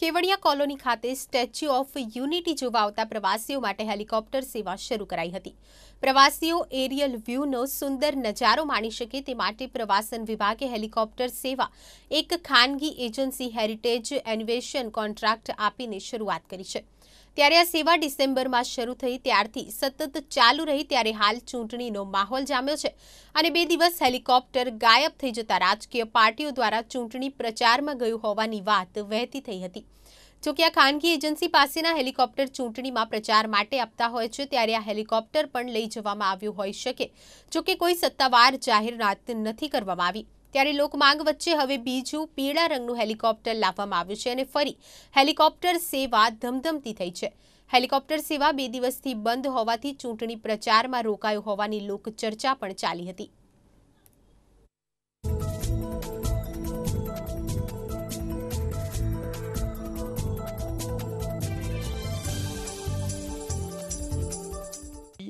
Kevadia colony ખાતે statue of unity જોવા આવતા પ્રવાસીઓ માટે હેલિકોપ્ટર સેવા શરૂ કરાઈ હતી પ્રવાસીઓ એરિયલ વ્યૂનો સુંદર નજારો માણી શકે તે માટે પ્રવાસન વિભાગે હેલિકોપ્ટર સેવા એક ખાનગી એજન્સી હેરિટેજ એન્વેશન કોન્ટ્રાક્ટ આપીને શરૂઆત કરી છે ત્યારે આ સેવા ડિસેમ્બરમાં શરૂ થઈ ત્યારથી સતત ચાલુ રહી ત્યારે હાલ ચૂંટણીનો માહોલ જામ્યો છે અને બે દિવસ હેલિકોપ્ટર ગાયબ થઈ જતા રાજકીય પાર્ટીઓ દ્વારા ચૂંટણી પ્રચારમાં ગયું હોવાની વાત વહેતી થઈ હતી જોકે આ ખાનગી એજન્સી પાસેના હેલિકોપ્ટર ચૂંટણીમાં પ્રચાર માટે આપતા હોય છે ત્યારે આ હેલિકોપ્ટર પણ લઈ જવામાં આવ્યું હોઈ શકે જોકે કોઈ સત્તાવાર જાહેરાત નથી કરવામાં આવી ત્યારે લોકમાંગ વચ્ચે હવે બીજું પીળા રંગનું હેલિકોપ્ટર લાવવામાં આવ્યું છે અને ફરી હેલિકોપ્ટર સેવા ધમધમતી થઈ છે હેલિકોપ્ટર સેવા બે દિવસથી બંધ હોવાથી ચૂંટણી પ્રચારમાં રોકાયો હોવાની લોકચર્ચા પણ ચાલી હતી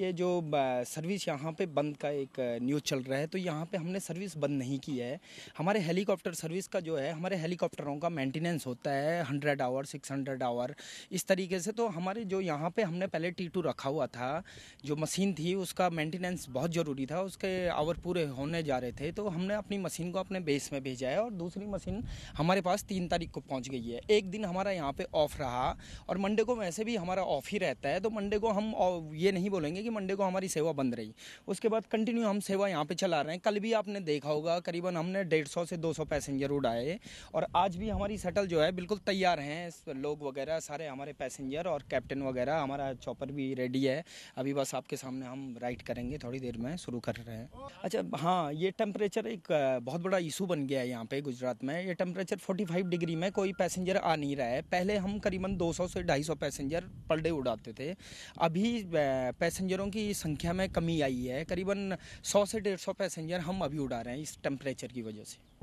देखिए जो सर्विस यहाँ पे बंद का एक न्यूज़ चल रहा है तो यहाँ पे हमने सर्विस बंद नहीं की है हमारे हेलीकॉप्टर सर्विस का जो है हमारे हेलीकॉप्टरों का मेंटेनेंस होता है hundred hour six hundred hour इस तरीके से तो हमारे जो यहाँ पे हमने पहले टी टू रखा हुआ था जो मशीन थी उसका मेंटेनेंस बहुत ज़रूरी था उसके आवर पूरे होने जा रहे थे तो हमने अपनी मशीन को अपने बेस में भेजा है और दूसरी मशीन हमारे पास तीन तारीख को पहुँच गई है एक दिन हमारा यहाँ पर ऑफ रहा और मंडे को वैसे भी हमारा ऑफ ही रहता है तो मंडे को हम ये नहीं बोलेंगे कि मंडे को हमारी सेवा बंद रही उसके बाद कंटिन्यू हम सेवा यहाँ पर चला रहे हैं कल भी आपने देखा होगा करीबन हमने डेढ़ सौ से दो सौ पैसेंजर उड़ाए और आज भी हमारी शटल जो है बिल्कुल तैयार हैं लोग वगैरह सारे हमारे पैसेंजर और कैप्टन वगैरह हमारा चॉपर भी रेडी है अभी बस आपके सामने हम राइड करेंगे थोड़ी देर में शुरू कर रहे हैं अच्छा हाँ ये टेम्परेचर एक बहुत बड़ा इशू बन गया है यहाँ पे गुजरात में ये टेम्परेचर फोर्टी डिग्री में कोई पैसेंजर आ नहीं रहा है पहले हम करीबन दो से ढाई पैसेंजर पर डे उड़ाते थे अभी पैसेंजरों हूँ की संख्या में कमी आई है करीबन सौ से डेढ़ सौ पैसेंजर हम अभी उड़ा रहे हैं इस टेम्परेचर की वजह से